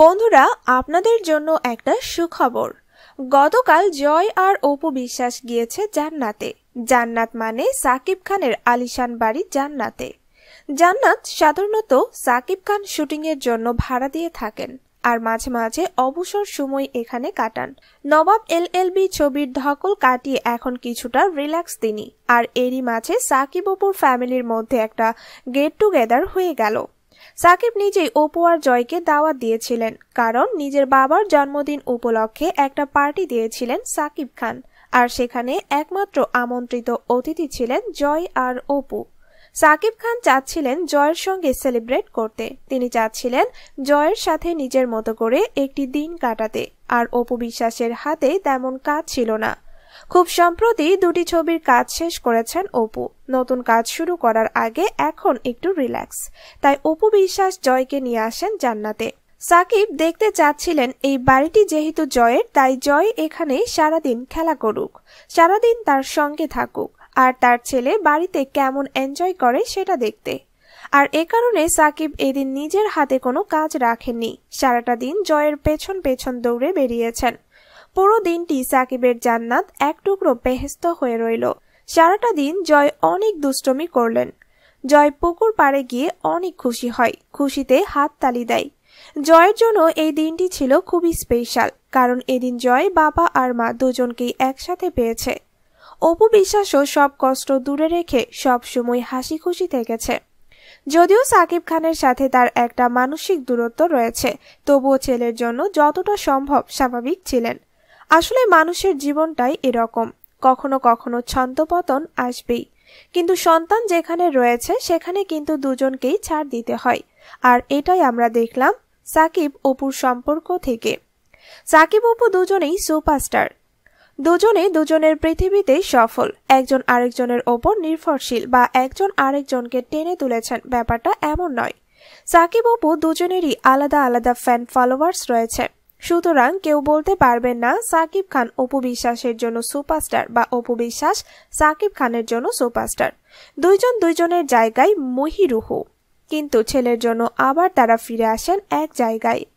বন্ধুরা আপনাদের জন্য একটা সুখবর গতকাল জয় আর অপু বিশ্বাস গিয়েছে জান্নাতে জান্নাত মানে সাকিব খানের আলিশান বাড়ি জান্নাতে জান্নাত সাধারণত সাকিব খান শুটিংয়ের জন্য ভাড়া দিয়ে থাকেন আর মাঝে মাঝে অবসর সময় এখানে কাটান নবাব এল এলবি ছবির ধকল কাটিয়ে এখন কিছুটা রিল্যাক্স তিনি আর এরই মাঝে সাকিব অপুর ফ্যামিলির মধ্যে একটা গেট টুগেদার হয়ে গেল সাকিব নিজেই অপু আর জয়কে দাওয়াত দিয়েছিলেন কারণ নিজের বাবার জন্মদিন উপলক্ষে একটা পার্টি দিয়েছিলেন সাকিব খান আর সেখানে একমাত্র আমন্ত্রিত অতিথি ছিলেন জয় আর অপু সাকিব খান চাচ্ছিলেন জয়ের সঙ্গে সেলিব্রেট করতে তিনি চাচ্ছিলেন জয়ের সাথে নিজের মতো করে একটি দিন কাটাতে আর অপু বিশ্বাসের হাতে তেমন কাজ ছিল না খুব সম্প্রতি দুটি ছবির কাজ শেষ করেছেন অপু নতুন কাজ শুরু করার আগে এখন একটু রিল্যাক্স তাই অপু বিশ্বাস জয়কে নিয়ে আসেন জান্নাতে সাকিব দেখতে চাচ্ছিলেন এই বাড়িটি যেহেতু জয়ের তাই জয় এখানে সারাদিন খেলা করুক সারাদিন তার সঙ্গে থাকুক আর তার ছেলে বাড়িতে কেমন এনজয় করে সেটা দেখতে আর এ কারণে সাকিব এদিন নিজের হাতে কোনো কাজ রাখেননি সারাটা দিন জয়ের পেছন পেছন দৌড়ে বেরিয়েছেন পুরো দিনটি সাকিবের জান্নাত এক টুকরো বেহেস্ত হয়ে রইল সারাটা দিন জয় অনেক দুষ্টমি করলেন জয় পুকুর পাড়ে গিয়ে অনেক খুশি হয় খুশিতে হাত তালি দেয় জয়ের জন্য এই দিনটি ছিল খুবই স্পেশাল কারণ এদিন জয় বাবা আর মা দুজনকেই একসাথে পেয়েছে অপু বিশ্বাসও সব কষ্ট দূরে রেখে সব সময় হাসি খুশি থেকেছে যদিও সাকিব খানের সাথে তার একটা মানসিক দূরত্ব রয়েছে তবুও ছেলের জন্য যতটা সম্ভব স্বাভাবিক ছিলেন আসলে মানুষের জীবনটাই এরকম কখনো কখনো ছন্দপতন আসবেই কিন্তু সন্তান যেখানে রয়েছে সেখানে কিন্তু দুজনকেই ছাড় দিতে হয় আর এটাই আমরা দেখলাম সাকিব অপুর সম্পর্ক থেকে সাকিব অপু দুজনেই সুপারস্টার দুজনে দুজনের পৃথিবীতে সফল একজন আরেকজনের ওপর নির্ভরশীল বা একজন আরেকজনকে টেনে তুলেছেন ব্যাপারটা এমন নয় সাকিব অপু দুজনেরই আলাদা আলাদা ফ্যান ফলোয়ার্স রয়েছে সুতরাং কেউ বলতে পারবেন না সাকিব খান অপু বিশ্বাসের জন্য সুপারস্টার বা অপু বিশ্বাস সাকিব খানের জন্য সুপারস্টার দুইজন দুইজনের জায়গায় মহিরুহ কিন্তু ছেলের জন্য আবার তারা ফিরে আসেন এক জায়গায়